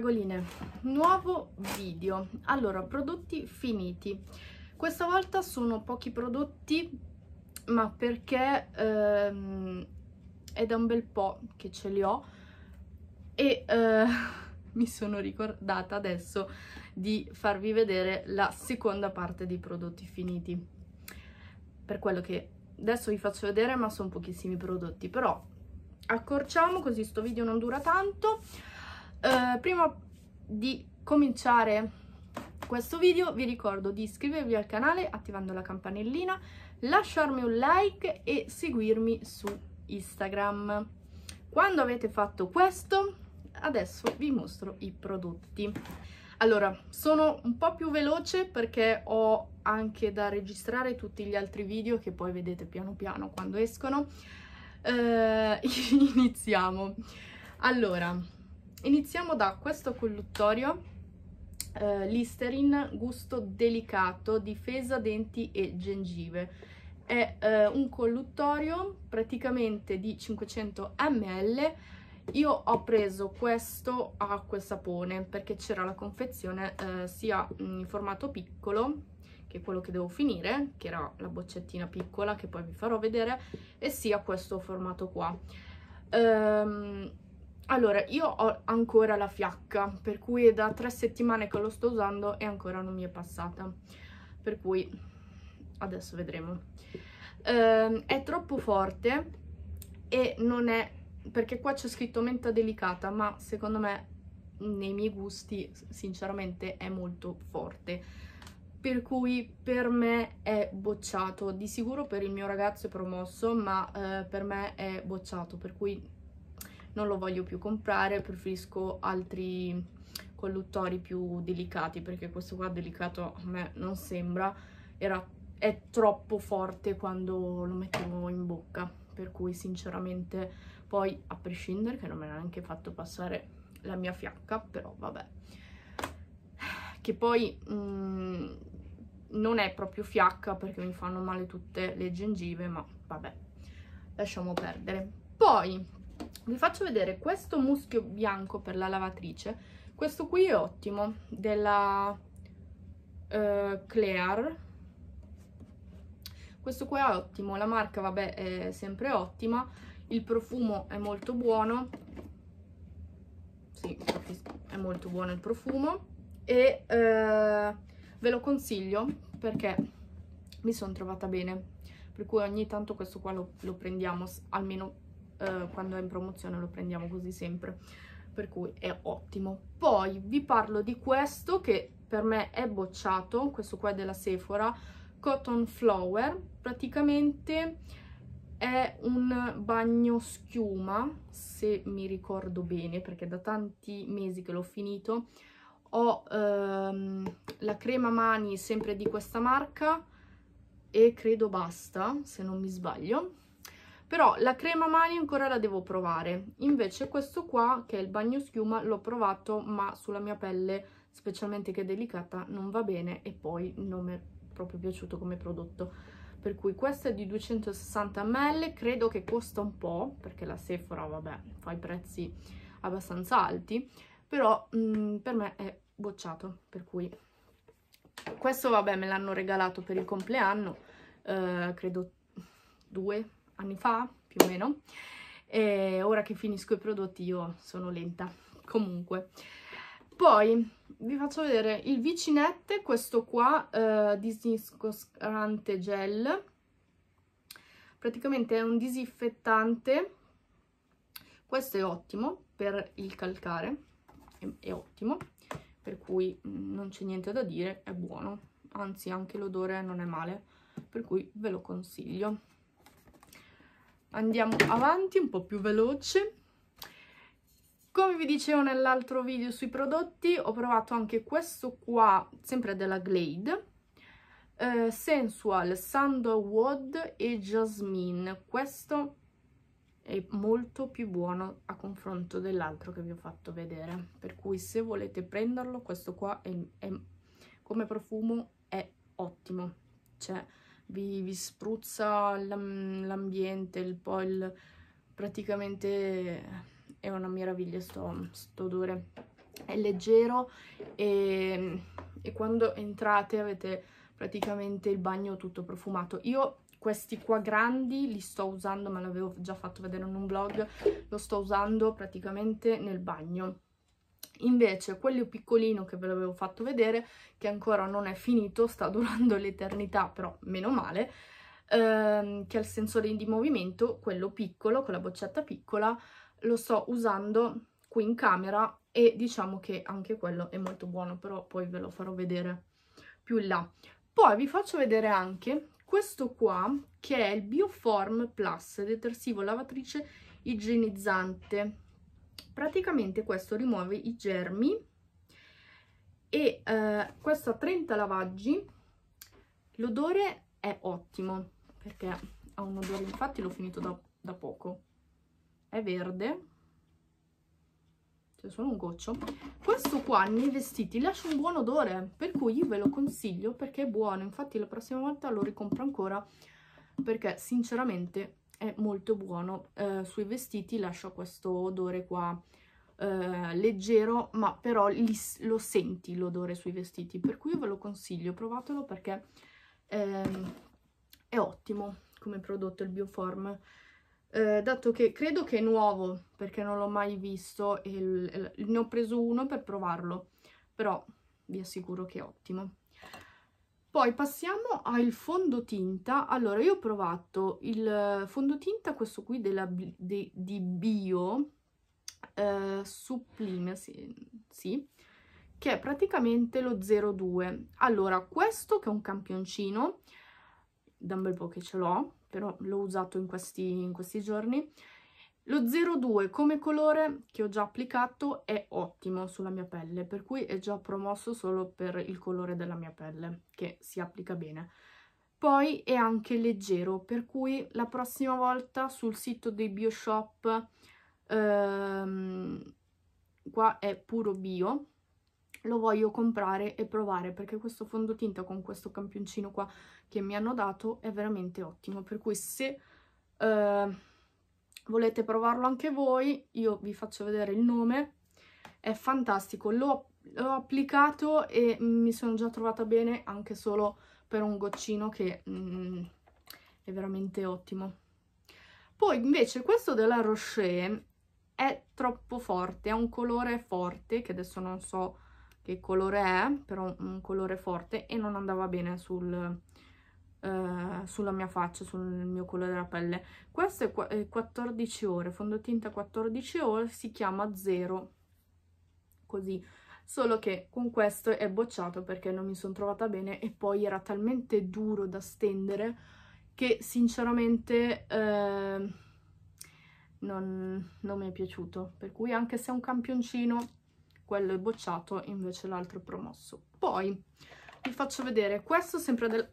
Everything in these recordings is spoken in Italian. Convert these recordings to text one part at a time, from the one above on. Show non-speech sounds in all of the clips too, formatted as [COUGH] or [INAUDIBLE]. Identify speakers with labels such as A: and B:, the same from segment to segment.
A: fragoline nuovo video allora prodotti finiti questa volta sono pochi prodotti ma perché ehm, è da un bel po' che ce li ho e eh, [LAUGHS] mi sono ricordata adesso di farvi vedere la seconda parte dei prodotti finiti per quello che adesso vi faccio vedere ma sono pochissimi prodotti però accorciamo così sto video non dura tanto eh, prima di cominciare questo video vi ricordo di iscrivervi al canale attivando la campanellina, lasciarmi un like e seguirmi su Instagram. Quando avete fatto questo, adesso vi mostro i prodotti. Allora, sono un po' più veloce perché ho anche da registrare tutti gli altri video che poi vedete piano piano quando escono. Eh, [LAUGHS] iniziamo. Allora, iniziamo da questo colluttorio eh, Listerin gusto delicato, difesa denti e gengive. È eh, un colluttorio praticamente di 500 ml. Io ho preso questo acqua e sapone perché c'era la confezione eh, sia in formato piccolo che è quello che devo finire, che era la boccettina piccola che poi vi farò vedere, e sia questo formato qua. Ehm, allora, io ho ancora la fiacca, per cui è da tre settimane che lo sto usando e ancora non mi è passata. Per cui adesso vedremo. Eh, è troppo forte e non è... perché qua c'è scritto menta delicata, ma secondo me nei miei gusti sinceramente è molto forte. Per cui per me è bocciato, di sicuro per il mio ragazzo è promosso, ma eh, per me è bocciato, per cui non lo voglio più comprare, preferisco altri colluttori più delicati perché questo qua delicato a me non sembra, Era, è troppo forte quando lo mettiamo in bocca, per cui sinceramente poi a prescindere che non me l'ha neanche fatto passare la mia fiacca, però vabbè, che poi mh, mm, non è proprio fiacca perché mi fanno male tutte le gengive, ma vabbè, lasciamo perdere. Poi vi faccio vedere questo muschio bianco per la lavatrice questo qui è ottimo della uh, eh, Clear questo qua è ottimo la marca vabbè è sempre ottima il profumo è molto buono sì, è molto buono il profumo e eh, ve lo consiglio perché mi sono trovata bene per cui ogni tanto questo qua lo, lo prendiamo almeno eh, quando è in promozione lo prendiamo così sempre, per cui è ottimo. Poi vi parlo di questo che per me è bocciato, questo qua è della Sephora, Cotton Flower, praticamente è un bagno schiuma, se mi ricordo bene, perché da tanti mesi che l'ho finito, ho ehm, la crema mani sempre di questa marca e credo basta, se non mi sbaglio, però la crema mani ancora la devo provare invece questo qua che è il bagno schiuma l'ho provato ma sulla mia pelle specialmente che è delicata non va bene e poi non mi è proprio piaciuto come prodotto per cui questa è di 260 ml credo che costa un po' perché la Sephora vabbè fa i prezzi abbastanza alti però mh, mm, per me è bocciato per cui questo vabbè me l'hanno regalato per il compleanno eh, credo due anni fa, più o meno, e ora che finisco i prodotti io sono lenta, comunque. Poi vi faccio vedere il Vicinette, questo qua, eh, disinfoscante gel, praticamente è un disinfettante, questo è ottimo per il calcare, è, è ottimo, per cui mm, non c'è niente da dire, è buono, anzi anche l'odore non è male, per cui ve lo consiglio andiamo avanti un po' più veloce. Come vi dicevo nell'altro video sui prodotti, ho provato anche questo qua, sempre della Glade, eh, Sensual Sandalwood e Jasmine. Questo è molto più buono a confronto dell'altro che vi ho fatto vedere. Per cui se volete prenderlo, questo qua è, è, come profumo è ottimo. Cioè, vi, vi spruzza l'ambiente, il, il, praticamente è una meraviglia sto, sto odore, è leggero e, e quando entrate avete praticamente il bagno tutto profumato. Io questi qua grandi li sto usando, ma l'avevo già fatto vedere in un vlog, lo sto usando praticamente nel bagno Invece quello piccolino che ve l'avevo fatto vedere, che ancora non è finito, sta [LAUGHS] durando l'eternità, però meno male, ehm, che ha il sensore di movimento, quello piccolo, con la boccetta piccola, lo sto usando qui in camera e diciamo che anche quello è molto buono, però poi ve lo farò vedere più in là. Poi vi faccio vedere anche questo qua, che è il Bioform Plus, detersivo lavatrice igienizzante praticamente questo rimuove i germi e eh, questo a 30 lavaggi l'odore è ottimo perché ha un odore infatti l'ho finito da, da poco è verde c'è solo un goccio questo qua nei vestiti lascia un buon odore per cui io ve lo consiglio perché è buono infatti la prossima volta lo ricompro ancora perché sinceramente è molto buono. Eh, sui vestiti lascia questo odore qua eh, leggero, ma però li, lo senti l'odore sui vestiti, per cui io ve lo consiglio, provatelo perché ehm, è ottimo come prodotto il Bioform. Eh, dato che credo che è nuovo perché non l'ho mai visto e ne ho preso uno per provarlo però vi assicuro che è ottimo poi passiamo al fondotinta allora io ho provato il eh, fondotinta questo qui della, di, di bio eh, sublime sì, sì che è praticamente lo 02 allora questo che è un campioncino da un bel po' che ce l'ho però l'ho usato in questi, in questi giorni lo 02 come colore che ho già applicato è ottimo sulla mia pelle, per cui è già promosso solo per il colore della mia pelle, che si applica bene. Poi è anche leggero, per cui la prossima volta sul sito dei Bioshop, ehm, qua è puro bio, lo voglio comprare e provare perché questo fondotinta con questo campioncino qua che mi hanno dato è veramente ottimo, per cui se... Ehm, volete provarlo anche voi, io vi faccio vedere il nome, è fantastico, l'ho applicato e mi sono già trovata bene anche solo per un goccino che mm, è veramente ottimo. Poi invece questo della Rocher è troppo forte, ha un colore forte che adesso non so che colore è, però un colore forte e non andava bene sul, eh, sulla mia faccia, sul mio colore della pelle. Questo è, è 14 ore, fondotinta 14 ore, si chiama Zero, così solo che con questo è bocciato perché non mi sono trovata bene e poi era talmente duro da stendere che sinceramente eh, non, non, mi è piaciuto, per cui anche se è un campioncino, quello è bocciato, invece l'altro è promosso. Poi vi faccio vedere, questo sempre del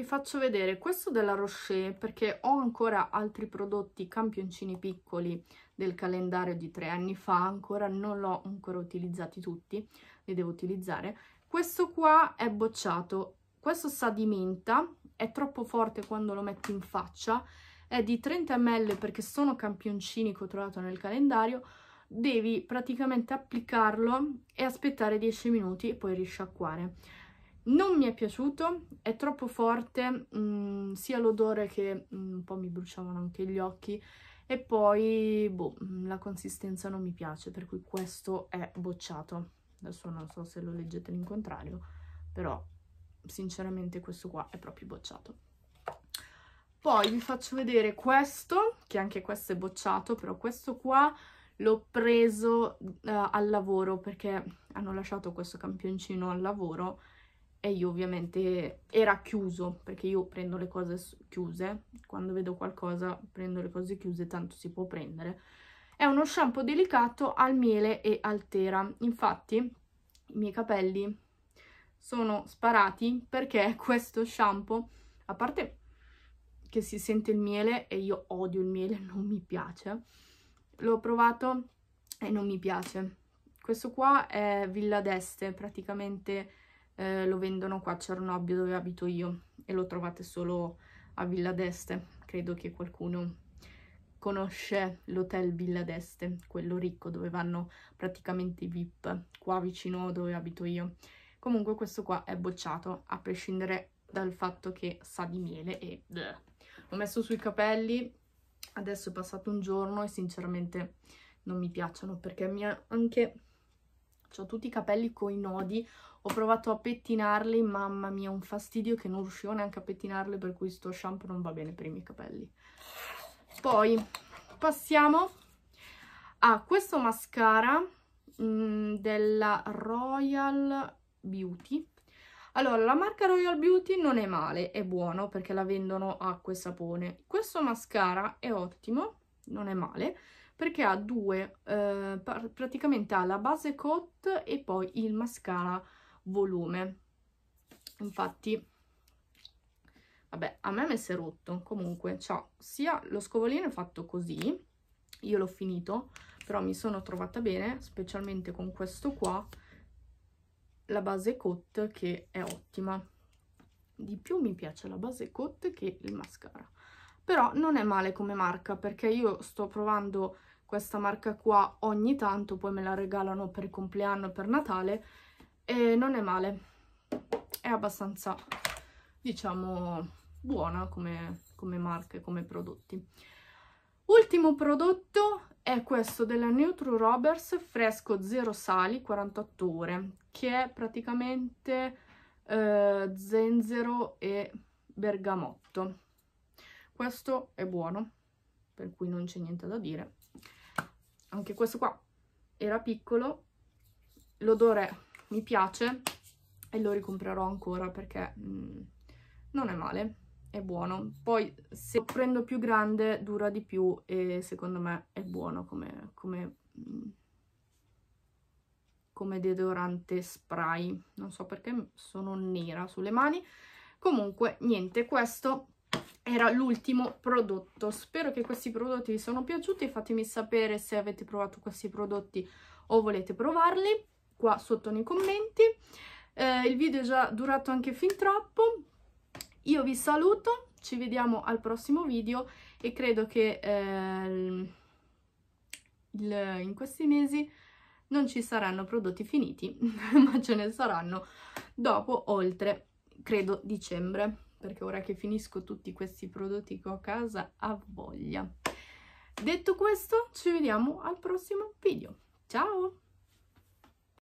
A: vi faccio vedere questo della Rocher perché ho ancora altri prodotti campioncini piccoli del calendario di tre anni fa, ancora non l'ho ancora utilizzati tutti, li devo utilizzare. Questo qua è bocciato, questo sa di menta, è troppo forte quando lo metti in faccia, è di 30 ml perché sono campioncini che ho trovato nel calendario, devi praticamente applicarlo e aspettare 10 minuti e poi risciacquare non mi è piaciuto, è troppo forte, mh, mm, sia l'odore che mh, mm, un po' mi bruciavano anche gli occhi e poi boh, mm, la consistenza non mi piace, per cui questo è bocciato. Adesso non so se lo leggete in contrario, però sinceramente questo qua è proprio bocciato. Poi vi faccio vedere questo, che anche questo è bocciato, però questo qua l'ho preso uh, al lavoro perché hanno lasciato questo campioncino al lavoro e io ovviamente era chiuso perché io prendo le cose chiuse quando vedo qualcosa prendo le cose chiuse tanto si può prendere è uno shampoo delicato al miele e al tera infatti i miei capelli sono sparati perché [LAUGHS] questo shampoo a parte che si sente il miele e io odio il miele [LAUGHS] non mi piace l'ho provato e non mi piace questo qua è Villa d'Este praticamente eh, lo vendono qua a Cernobbio dove abito io e lo trovate solo a Villa d'Este, credo che qualcuno conosce l'hotel Villa d'Este, quello ricco dove vanno praticamente i VIP, qua vicino dove abito io. Comunque questo qua è bocciato, a prescindere dal fatto che sa di miele e... L'ho messo sui capelli, adesso è passato un giorno e sinceramente non mi piacciono perché mi ha anche ho tutti i capelli coi nodi, ho provato a pettinarli, mamma mia, un fastidio che non riuscivo neanche a pettinarli, per cui sto shampoo non va bene per i miei capelli. Poi passiamo a questo mascara mh, mm, della Royal Beauty. Allora, la marca Royal Beauty non è male, è buono perché la vendono acqua e sapone. Questo mascara è ottimo, non è male perché ha due, eh, praticamente ha la base coat e poi il mascara volume. Infatti, vabbè, a me mi si è rotto, comunque, ciao, sia lo scovolino fatto così, io l'ho finito, però mi sono trovata bene, specialmente con questo qua, la base coat che è ottima. Di più mi piace la base coat che il mascara. Però non è male come marca, perché io sto provando questa marca qua ogni tanto, poi me la regalano per il compleanno, e per Natale, e non è male, è abbastanza, diciamo, buona come, come marca e come prodotti. Ultimo prodotto è questo della Neutro Roberts fresco zero sali 48 ore, che è praticamente eh, zenzero e bergamotto. Questo è buono, per cui non c'è niente da dire anche questo qua era piccolo, l'odore mi piace e lo ricomprerò ancora perché mh, mm, non è male, è buono. Poi se lo prendo più grande dura di più e secondo me è buono come, come, mm, come deodorante spray. Non so perché sono nera sulle mani. Comunque niente, questo era l'ultimo prodotto. Spero che questi prodotti vi sono piaciuti, fatemi sapere se avete provato questi prodotti o volete provarli qua sotto nei commenti. Eh, il video è già durato anche fin troppo, io vi saluto, ci vediamo al prossimo video e credo che eh, il, in questi mesi non ci saranno prodotti finiti, [LAUGHS] ma ce ne saranno dopo oltre, credo, dicembre perché ora che finisco tutti questi prodotti che ho a casa ha voglia detto questo ci vediamo al prossimo video ciao